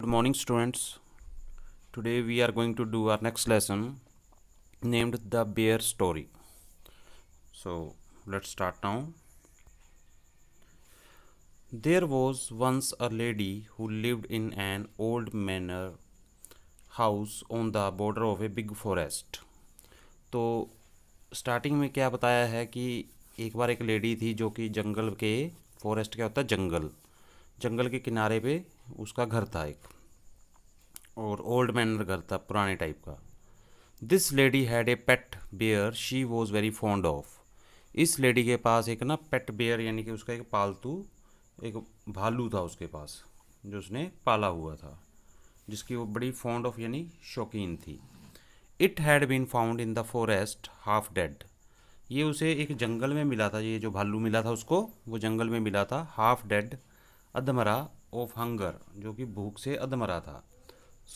good morning students today we are going to do our next lesson named the bear story so let's start now there was once a lady who lived in an old manor house on the border of a big forest तो starting में क्या बताया है कि एक बार एक lady थी जो कि जंगल के फॉरेस्ट क्या होता है जंगल जंगल के किनारे पे उसका घर था एक और ओल्ड मैनर घर था पुराने टाइप का this lady had a pet bear she was very fond of इस लेडी के पास एक ना पेट बेयर यानी कि उसका एक पालतू एक भालू था उसके पास जो उसने पाला हुआ था जिसकी वो बड़ी फॉन्ड ऑफ यानी शौकीन थी it had been found in the forest half dead ये उसे एक जंगल में मिला था ये जो भालू मिला था उसको वो जंगल में मिला था हाफ डेड अधमरा ऑफ हंगर जो कि भूख से अधमरा था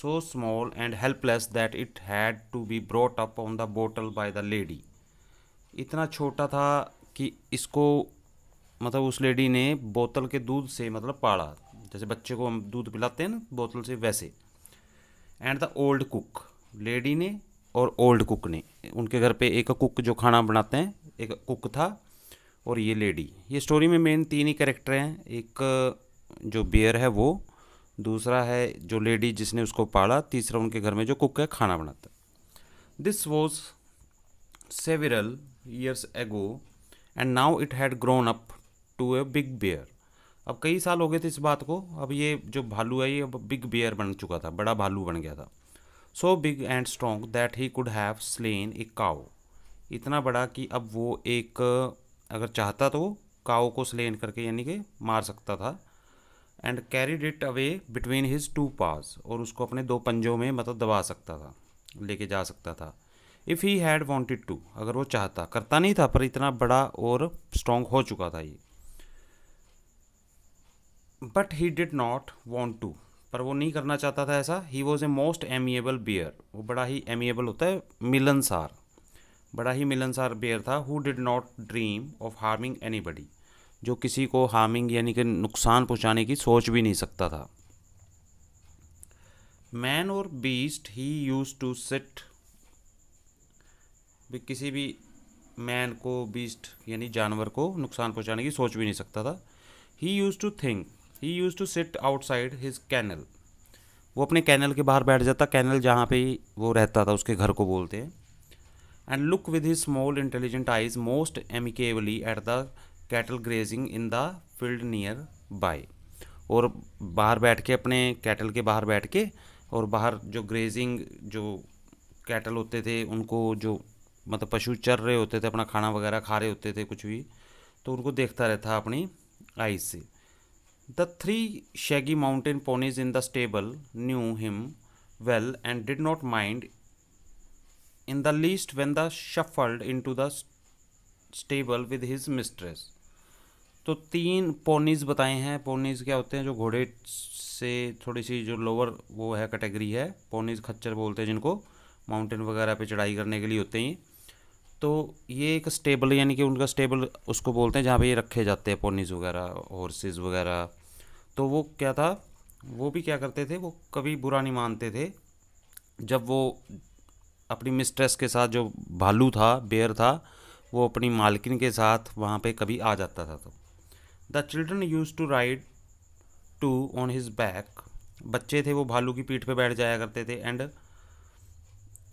so small and helpless that it had to be brought up on the bottle by the lady इतना छोटा था कि इसको मतलब उस लेडी ने बोतल के दूध से मतलब पाला जैसे बच्चे को हम दूध पिलाते हैं ना बोतल से वैसे and the old cook lady ने और ओल्ड कुक ने उनके घर पे एक कुक जो खाना बनाते हैं एक कुक था और ये लेडी ये स्टोरी में मेन तीन ही करेक्टर हैं एक जो बियर है वो दूसरा है जो लेडी जिसने उसको पाला तीसरा उनके घर में जो कुक है खाना बनाता this was several years ago and now it had grown up to a big bear अब कई साल हो गए थे इस बात को अब ये जो भालू है ये अब बिग बियर बन चुका था बड़ा भालू बन गया था so big and strong that he could have slain a cow इतना बड़ा कि अब वो एक अगर चाहता तो काओ को स्लेन करके यानी कि मार सकता था and carried it away between his two paws और उसको अपने दो पंजों में मतलब दबा सकता था लेके जा सकता था if he had wanted to अगर वो चाहता करता नहीं था पर इतना बड़ा और स्ट्रॉन्ग हो चुका था ये but he did not want to पर वो नहीं करना चाहता था ऐसा he was a most amiable bear वो बड़ा ही एमिएबल होता है मिलनसार बड़ा ही मिलनसार बियर था who did not dream of harming anybody जो किसी को हार्मिंग यानी कि नुकसान पहुंचाने की सोच भी नहीं सकता था मैन और beast he used to sit भी किसी भी मैन को बीस्ट यानी जानवर को नुकसान पहुंचाने की सोच भी नहीं सकता था he used to think he used to sit outside his kennel वो अपने कैनल के बाहर बैठ जाता कैनल जहाँ पे वो रहता था उसके घर को बोलते हैं and look with his small intelligent eyes most amicably at the cattle grazing in the field nearby और बाहर बैठ के अपने कैटल के बाहर बैठ के और बाहर जो ग्रेजिंग जो कैटल होते थे उनको जो मतलब पशु चर रहे होते थे अपना खाना वगैरह खा रहे होते थे कुछ भी तो उनको देखता रहता अपनी आई से the three shaggy mountain ponies in the stable knew him well and did not mind in the least when the shuffled into the stable with his mistress तो तीन पोनीज बताए हैं पोनीज क्या होते हैं जो घोड़े से थोड़ी सी जो लोअर वो है कैटेगरी है पोनीज खच्चर बोलते हैं जिनको माउंटेन वगैरह पे चढ़ाई करने के लिए होते हैं तो ये एक स्टेबल यानी कि उनका स्टेबल उसको बोलते हैं जहाँ पे ये रखे जाते हैं पोनीज वगैरह हॉर्सेज वगैरह तो वो क्या था वो भी क्या करते थे वो कभी बुरा नहीं मानते थे जब वो अपनी मिस्ट्रेस के साथ जो भालू था बेयर था वो अपनी मालकिन के साथ वहाँ पे कभी आ जाता था तो the children used to ride to on his back बच्चे थे वो भालू की पीठ पे बैठ जाया करते थे and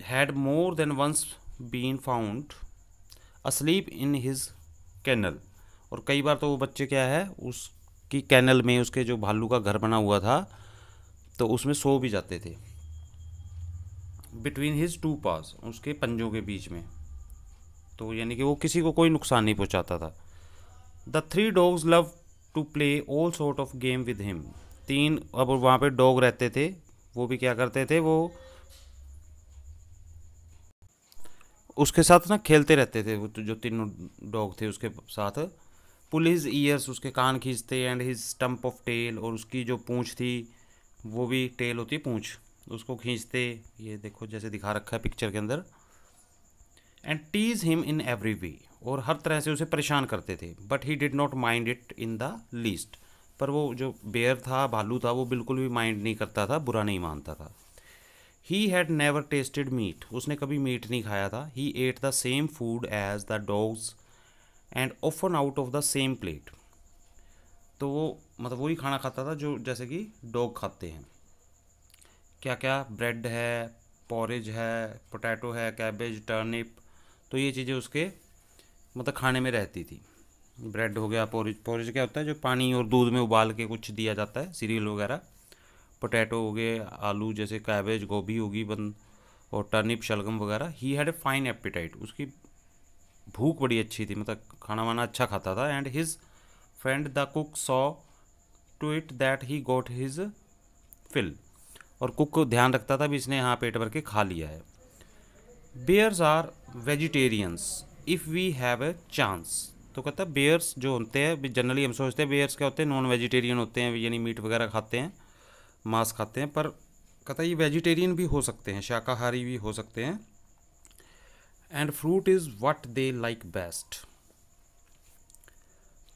had more than once been found asleep in his kennel और कई बार तो वो बच्चे क्या है उसकी कैनल में उसके जो भालू का घर बना हुआ था तो उसमें सो भी जाते थे बिटवीन हिज टू पास उसके पंजों के बीच में तो यानी कि वो किसी को कोई नुकसान नहीं पहुंचाता था the three dogs love to play all sort of game with him तीन अब वहाँ पे डॉग रहते थे वो भी क्या करते थे वो उसके साथ ना खेलते रहते थे वो तो जो तीनों डॉग थे उसके साथ पुल हिज ईयर्स उसके कान खींचते and his stump of tail और उसकी जो पूँछ थी वो भी टेल होती है पूँछ उसको खींचते ये देखो जैसे दिखा रखा है पिक्चर के अंदर and tease him in every way और हर तरह से उसे परेशान करते थे but he did not mind it in the least पर वो जो बेयर था भालू था वो बिल्कुल भी माइंड नहीं करता था बुरा नहीं मानता था he had never tasted meat उसने कभी मीट नहीं खाया था he ate the same food as the dogs and often out of the same plate तो वो मतलब वही खाना खाता था जो जैसे कि डॉग खाते हैं क्या क्या ब्रेड है पॉरेज है पोटैटो है कैबेज टर्निप तो ये चीज़ें उसके मतलब खाने में रहती थी ब्रेड हो गया पोरिज पोरिज क्या होता है जो पानी और दूध में उबाल के कुछ दिया जाता है सीरियल वगैरह पोटैटो हो गए आलू जैसे कैबेज गोभी होगी बंद और टर्निप शलगम वगैरह he had a fine appetite उसकी भूख बड़ी अच्छी थी मतलब खाना वाना अच्छा खाता था and his friend the cook saw to it that he got his fill और कुक को ध्यान रखता था भी इसने यहाँ पेट भर के खा लिया है bears are vegetarians if we have a chance तो कहता है बेयर्स जो होते हैं जनरली हम सोचते हैं बेयर्स क्या होते हैं नॉन वेजिटेरियन होते हैं यानी मीट वगैरह खाते हैं मांस खाते हैं पर कहता है ये वेजिटेरियन भी हो सकते हैं शाकाहारी भी हो सकते हैं and fruit is what they like best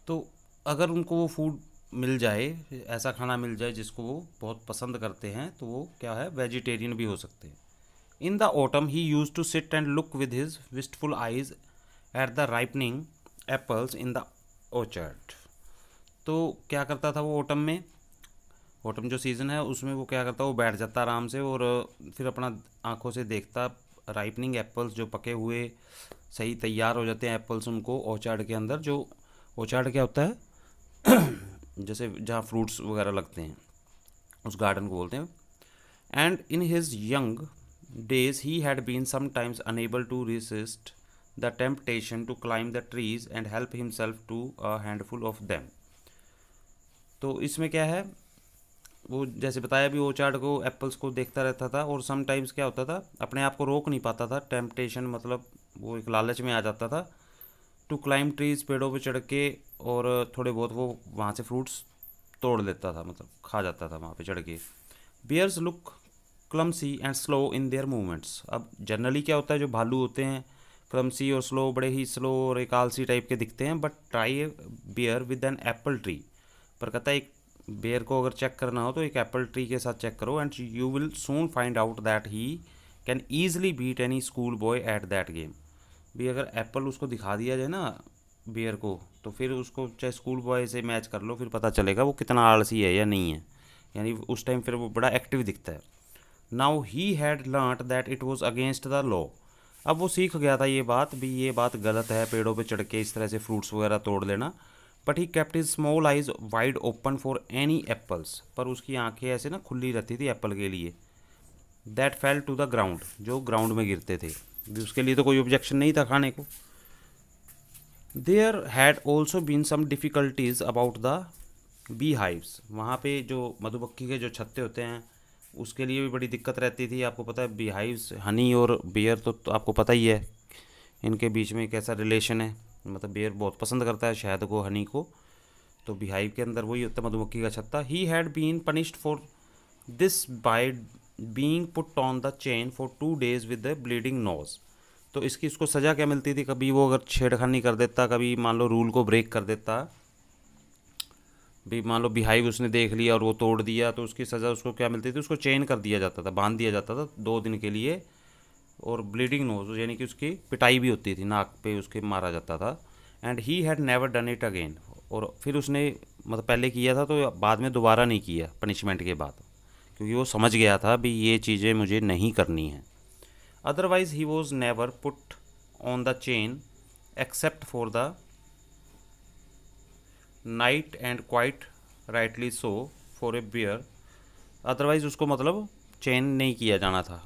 तो अगर उनको वो फूड मिल जाए ऐसा खाना मिल जाए जिसको वो बहुत पसंद करते हैं तो वो क्या है वेजिटेरियन भी हो सकते हैं in the autumn he used to sit and look with his wistful eyes at the ripening apples in the orchard तो क्या करता था वो ऑटम में ऑटम जो सीज़न है उसमें वो क्या करता वो बैठ जाता आराम से और फिर अपना आँखों से देखता राइपनिंग एप्पल्स जो पके हुए सही तैयार हो जाते हैं एप्पल्स उनको ओचार्ड के अंदर जो ओचार्ड क्या होता है जैसे जहाँ फ्रूट्स वगैरह लगते हैं उस गार्डन को बोलते हैं and in his young days he had been sometimes unable to resist the temptation to climb the trees and help himself to a handful of them तो इसमें क्या है वो जैसे बताया भी ओचार्ड को एप्पल्स को देखता रहता था और समटाइम्स क्या होता था अपने आप को रोक नहीं पाता था टेम्पटेशन मतलब वो एक लालच में आ जाता था टू क्लाइम ट्रीज पेड़ों पर चढ़ के और थोड़े बहुत वो वहाँ से फ्रूट्स तोड़ लेता था मतलब खा जाता था वहाँ पे चढ़ के bears look clumsy and slow in their movements अब जनरली क्या होता है जो भालू होते हैं क्रमसी और स्लो बड़े ही स्लो और एक आलसी टाइप के दिखते हैं but try bear with an apple tree पर कहता है एक बेयर को अगर चेक करना हो तो एक एप्पल ट्री के साथ चेक करो and you will soon find out that he can easily beat any school boy at that game भी अगर एप्पल उसको दिखा दिया जाए ना बेयर को तो फिर उसको चाहे स्कूल बॉय से मैच कर लो फिर पता चलेगा वो कितना आलसी है या नहीं है यानी उस टाइम फिर वो बड़ा एक्टिव दिखता है now he had learn that it was against the law अब वो सीख गया था ये बात भी ये बात गलत है पेड़ों पे चढ़ के इस तरह से फ्रूट्स वगैरह तोड़ लेना but he kept his small eyes wide open for any apples पर उसकी आंखें ऐसे ना खुली रहती थी एप्पल के लिए that fell to the ground जो ग्राउंड में गिरते थे उसके लिए तो कोई ऑब्जेक्शन नहीं था खाने को there had also been some difficulties about the beehives वहाँ पे जो मधुमक्खी के जो छत्ते होते हैं उसके लिए भी बड़ी दिक्कत रहती थी आपको पता है बिहाइव हनी और बियर तो, तो आपको पता ही है इनके बीच में कैसा रिलेशन है मतलब बियर बहुत पसंद करता है शहद को हनी को तो बिहाइव के अंदर वही होता है मधुमक्खी का छत्ता he had been punished for this by being put on the chain for two days with the bleeding nose तो इसकी उसको सज़ा क्या मिलती थी कभी वो अगर छेड़खानी कर देता कभी मान लो रूल को ब्रेक कर देता भी मान लो बिहाइव उसने देख लिया और वो तोड़ दिया तो उसकी सज़ा उसको क्या मिलती थी उसको चेन कर दिया जाता था बांध दिया जाता था दो दिन के लिए और ब्लीडिंग नोज यानी कि उसकी पिटाई भी होती थी नाक पे उसके मारा जाता था and he had never done it again और फिर उसने मतलब पहले किया था तो बाद में दोबारा नहीं किया पनिशमेंट के बाद क्योंकि वो समझ गया था भी ये चीज़ें मुझे नहीं करनी हैं otherwise he was never put on the chain except for the night and quite rightly so for a bear otherwise उसको मतलब चेन नहीं किया जाना था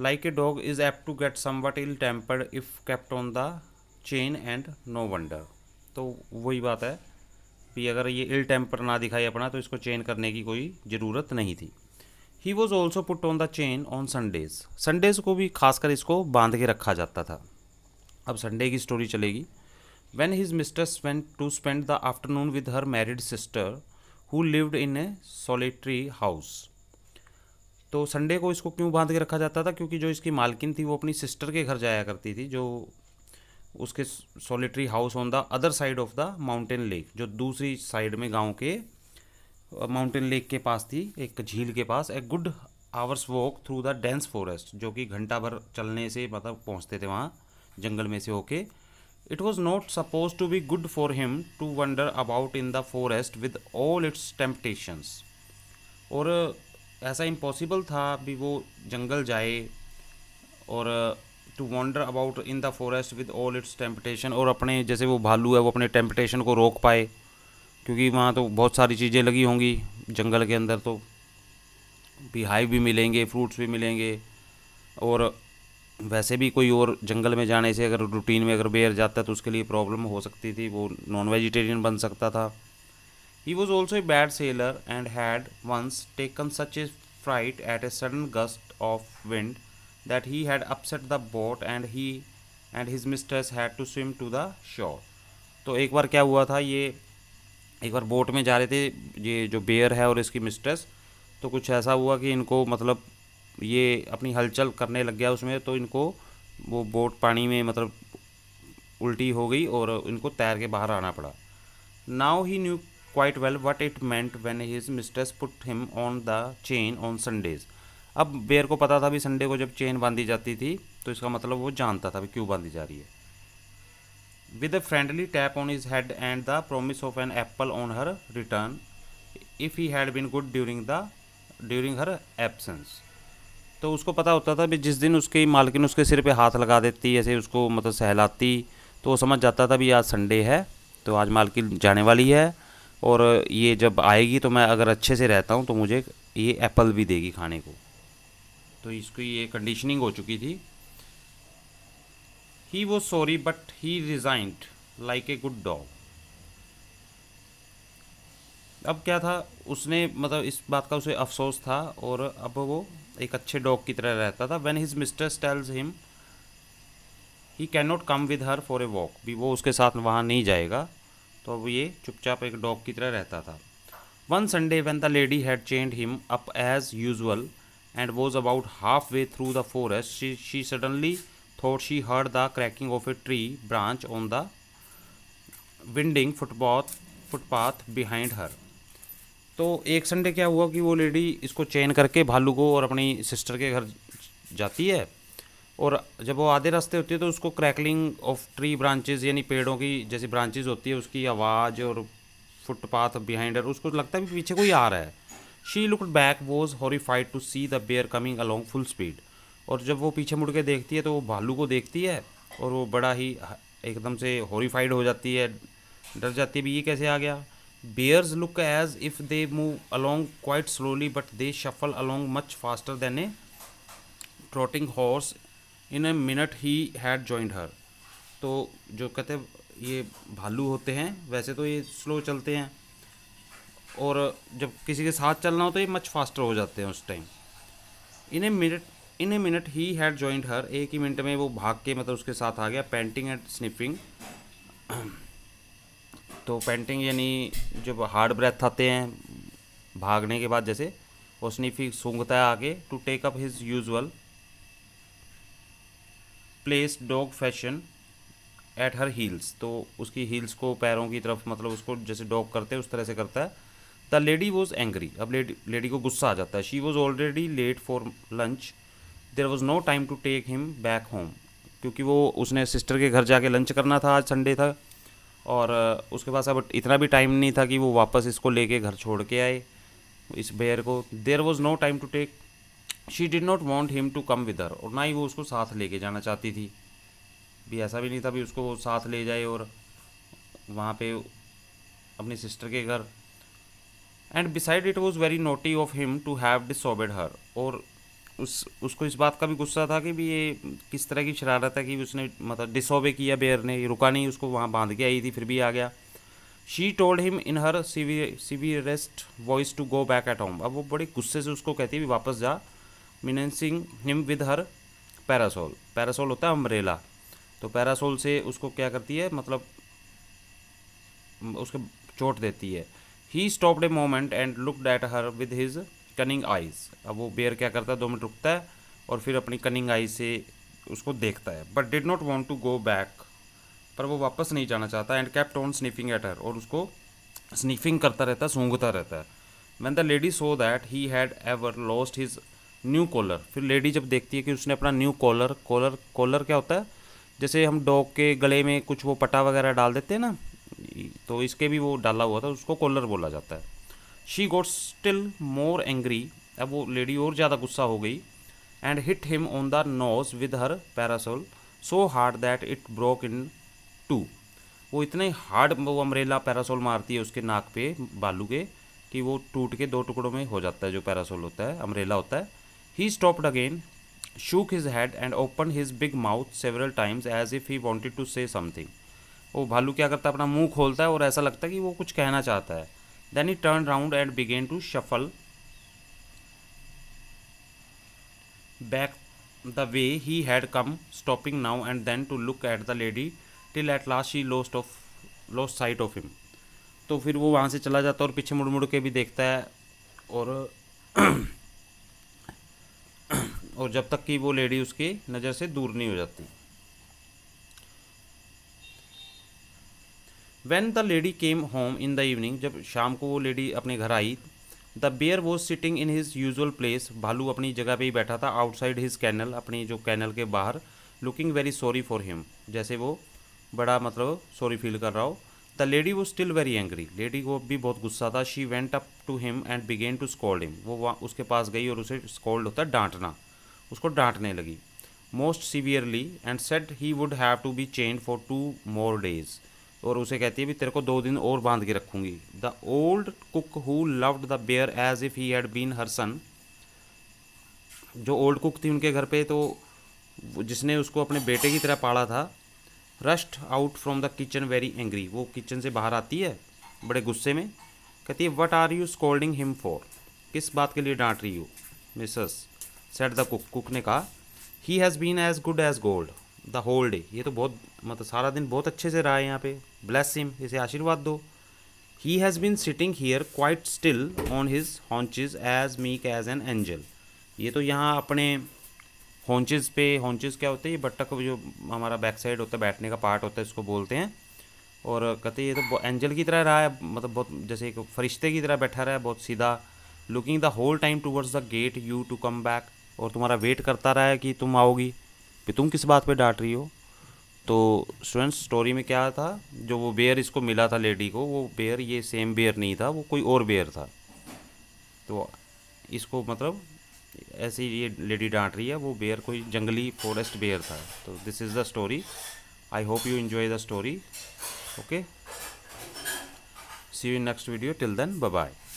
like a dog is apt to get somewhat ill tempered if kept on the chain and no wonder तो वही बात है कि अगर ये इल टेम्पर ना दिखाई अपना तो इसको चेन करने की कोई ज़रूरत नहीं थी he was also put on the chain on Sundays Sundays को भी खासकर इसको बांध के रखा जाता था अब संडे की स्टोरी चलेगी When his mistress went to spend the afternoon with her married sister, who lived in a solitary house. तो संडे को इसको क्यों बांध के रखा जाता था क्योंकि जो इसकी मालकिन थी वो अपनी सिस्टर के घर जाया करती थी जो उसके solitary house on the other side of the mountain lake जो दूसरी साइड में गांव के माउंटेन लेक के पास थी एक झील के पास a good hour's walk through the dense forest जो कि घंटा भर चलने से मतलब पहुंचते थे वहाँ जंगल में से होके it was not suppose to be good for him to wander about in the forest with all its temptations और ऐसा इम्पॉसिबल था भी वो जंगल जाए और to wander about in the forest with all its temptation और अपने जैसे वो भालू है वो अपने टेम्पटेशन को रोक पाए क्योंकि वहाँ तो बहुत सारी चीज़ें लगी होंगी जंगल के अंदर तो भी हाई भी मिलेंगे फ्रूट्स भी मिलेंगे और वैसे भी कोई और जंगल में जाने से अगर रूटीन में अगर बेयर जाता तो उसके लिए प्रॉब्लम हो सकती थी वो नॉन वेजिटेरियन बन सकता था he was also a bad sailor and had once taken such a fright at a sudden gust of wind that he had upset the boat and he and his mistress had to swim to the shore तो एक बार क्या हुआ था ये एक बार boat में जा रहे थे ये जो बेयर है और इसकी मिस्ट्रेस तो कुछ ऐसा हुआ कि इनको मतलब ये अपनी हलचल करने लग गया उसमें तो इनको वो बोट पानी में मतलब उल्टी हो गई और इनको तैर के बाहर आना पड़ा now he knew quite well what it meant when his mistress put him on the chain on Sundays अब बेयर को पता था भी संडे को जब चेन बांधी जाती थी तो इसका मतलब वो जानता था भी क्यों बांधी जा रही है with a friendly tap on his head and the promise of an apple on her return if he had been good during the during her absence तो उसको पता होता था भी जिस दिन उसके मालकिन उसके सिर पे हाथ लगा देती ऐसे उसको मतलब सहलाती तो वो समझ जाता था भी आज संडे है तो आज मालकिन जाने वाली है और ये जब आएगी तो मैं अगर अच्छे से रहता हूँ तो मुझे ये एप्पल भी देगी खाने को तो इसकी ये कंडीशनिंग हो चुकी थी he was sorry but he resigned like a good dog अब क्या था उसने मतलब इस बात का उसे अफसोस था और अब वो एक अच्छे डॉग की तरह रहता था when his mister tells him he can not come with her for a walk भी वो उसके साथ वहाँ नहीं जाएगा तो अब ये चुपचाप एक डॉग की तरह रहता था one Sunday when the lady had chained him up as usual and was about halfway through the forest she she suddenly thought she heard the cracking of a tree branch on the winding footpath footpath behind her तो एक Sunday क्या हुआ कि वो lady इसको चैन करके भालू को और अपनी सिस्टर के घर जाती है और जब वो आधे रास्ते होती है तो उसको क्रैकलिंग ऑफ ट्री ब्रांचेज यानी पेड़ों की जैसी ब्रांचेज होती है उसकी आवाज़ और फुटपाथ बिहाइंड उसको लगता है पीछे कोई आ रहा है she look back was horrified to see the bear coming along full speed और जब वो पीछे मुड़ के देखती है तो वो भालू को देखती है और वो बड़ा ही एकदम से हॉरीफाइड हो जाती है डर जाती है भी ये कैसे आ गया bears look as if they move along quite slowly but they shuffle along much faster than a trotting horse in a minute he had joined her तो जो कहते हैं ये भालू होते हैं वैसे तो ये स्लो चलते हैं और जब किसी के साथ चलना हो तो ये मच फास्टर हो जाते हैं उस time in a minute in a minute he had joined her एक ही मिनट में वो भाग के मतलब उसके साथ आ गया पेंटिंग एंड स्निफिंग तो पेंटिंग यानी जब हार्ड ब्रेथ आते हैं भागने के बाद जैसे उसने फिर सूंघता है आगे to take up his usual place dog fashion at her heels तो उसकी हील्स को पैरों की तरफ मतलब उसको जैसे डॉग करते हैं उस तरह से करता है द लेडी वॉज एंग्री अब लेडी लेडी को गुस्सा आ जाता है she was already late for lunch there was no time to take him back home क्योंकि वो उसने सिस्टर के घर जाके लंच करना था आज संडे था और उसके पास अब इतना भी टाइम नहीं था कि वो वापस इसको लेके घर छोड़ के आए इस बेयर को there was no time to take she did not want him to come with her और ना ही वो उसको साथ लेके जाना चाहती थी भी ऐसा भी नहीं था भी उसको वो साथ ले जाए और वहाँ पे अपने सिस्टर के घर and besides it was very naughty of him to have disobeyed her और उस उसको इस बात का भी गुस्सा था कि भी ये किस तरह की शरारत है कि उसने मतलब डिसोबे किया बेयर ने रुका नहीं उसको वहाँ बांध के आई थी फिर भी आ गया she told him in her severest voice to go back at home अब वो बड़े गुस्से से उसको कहती है भी वापस जा menacing him with her parasol parasol होता है अम्ब्रेला तो पैरासोल से उसको क्या करती है मतलब उसके चोट देती है he stopped a moment and looked at her with his cunning eyes अब वो बेयर क्या करता है दो मिनट रुकता है और फिर अपनी कनिंग आई से उसको देखता है but did not want to go back पर वो वापस नहीं जाना चाहता and kept on sniffing at her और उसको स्निफिंग करता रहता है सूंघता रहता है when the lady saw that he had ever lost his new collar फिर लेडी जब देखती है कि उसने अपना न्यू कॉलर कॉलर कॉलर क्या होता है जैसे हम डॉग के गले में कुछ वो पटा वगैरह डाल देते हैं ना तो इसके भी वो डाला हुआ था उसको कॉलर बोला जाता है she got still more angry अब वो लेडी और ज़्यादा गुस्सा हो गई and hit him on the nose with her parasol so hard that it broke in two वो इतने हार्ड वो अमरेला पैरासोल मारती है उसके नाक पे बालू के कि वो टूट के दो टुकड़ों में हो जाता है जो पैरासोल होता है अमरेला होता है he stopped again shook his head and open his big mouth several times as if he wanted to say something वो भालू क्या करता है अपना मुंह खोलता है और ऐसा लगता है कि वो कुछ कहना चाहता है Then he turned round and began to shuffle back the way he had come, stopping now and then to look at the lady till at last she lost of lost sight of him. तो फिर वो वहाँ से चला जाता है और पीछे मुड़ मुड़ के भी देखता है और और जब तक कि वो लेडी उसकी नज़र से दूर नहीं हो जाती when the lady came home in the evening जब शाम को वो लेडी अपने घर आई the bear was sitting in his usual place भालू अपनी जगह पर ही बैठा था आउटसाइड हिज कैनल अपनी जो कैनल के बाहर looking very sorry for him जैसे वो बड़ा मतलब सॉरी फील कर रहा हो द लेडी वो स्टिल वेरी एंग्री लेडी को भी बहुत गुस्सा था she went up to him and began to scold him वो वहाँ उसके पास गई और उसे स्कॉल्ड होता है डांटना उसको डांटने लगी most severely and said he would have to be chained for two more days और उसे कहती है भी तेरे को दो दिन और बांध के रखूँगी the old cook who loved the bear as if he had been her son जो ओल्ड कुक थी उनके घर पे तो जिसने उसको अपने बेटे की तरह पाला था rushed out from the kitchen very angry वो किचन से बाहर आती है बड़े गुस्से में कहती है what are you scolding him for किस बात के लिए डांट रही हो missus said the cook cook ने कहा he has been as good as gold the whole day ये तो बहुत मतलब सारा दिन बहुत अच्छे से रहा है यहाँ पे ब्लेस हिम इसे आशीर्वाद दो he has been sitting here quite still on his haunches as meek as an angel ये तो यहाँ अपने हॉन्चिज पे हॉन्चेज क्या होते हैं बट्टा का जो हमारा बैक साइड होता है बैठने का पार्ट होता है इसको बोलते हैं और कहते ये तो एंजल की तरह रहा है मतलब बहुत जैसे एक फरिश्ते की तरह बैठा रहा है बहुत सीधा looking the whole time towards the gate you to come back और तुम्हारा वेट करता रहा है कि तुम आओगी कि तुम किस बात पे डांट रही हो तो स्टूडेंट्स स्टोरी में क्या था जो वो बेयर इसको मिला था लेडी को वो बेयर ये सेम बेयर नहीं था वो कोई और बेयर था तो इसको मतलब ऐसे ये लेडी डांट रही है वो बेयर कोई जंगली फॉरेस्ट बेयर था तो this is the story I hope you enjoy the story okay see you next video till then bye